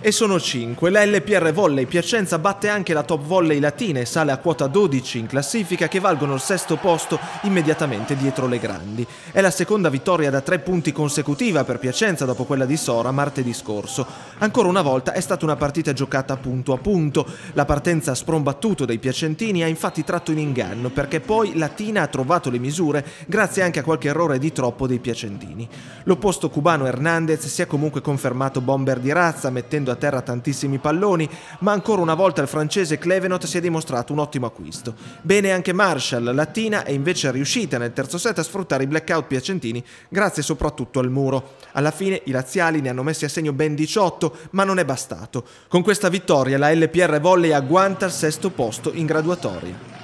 e sono 5. La LPR Volley Piacenza batte anche la Top Volley Latina e sale a quota 12 in classifica che valgono il sesto posto immediatamente dietro le grandi. È la seconda vittoria da tre punti consecutiva per Piacenza dopo quella di Sora martedì scorso. Ancora una volta è stata una partita giocata punto a punto. La partenza sprombattuto dei piacentini ha infatti tratto in inganno perché poi Latina ha trovato le misure grazie anche a qualche errore di troppo dei piacentini. L'opposto cubano Hernandez si è comunque confermato bomber di razza mettendo a terra tantissimi palloni, ma ancora una volta il francese Clevenot si è dimostrato un ottimo acquisto. Bene anche Marshall, Latina è invece riuscita nel terzo set a sfruttare i blackout piacentini grazie soprattutto al muro. Alla fine i laziali ne hanno messi a segno ben 18, ma non è bastato. Con questa vittoria la LPR Volley agguanta il sesto posto in graduatoria.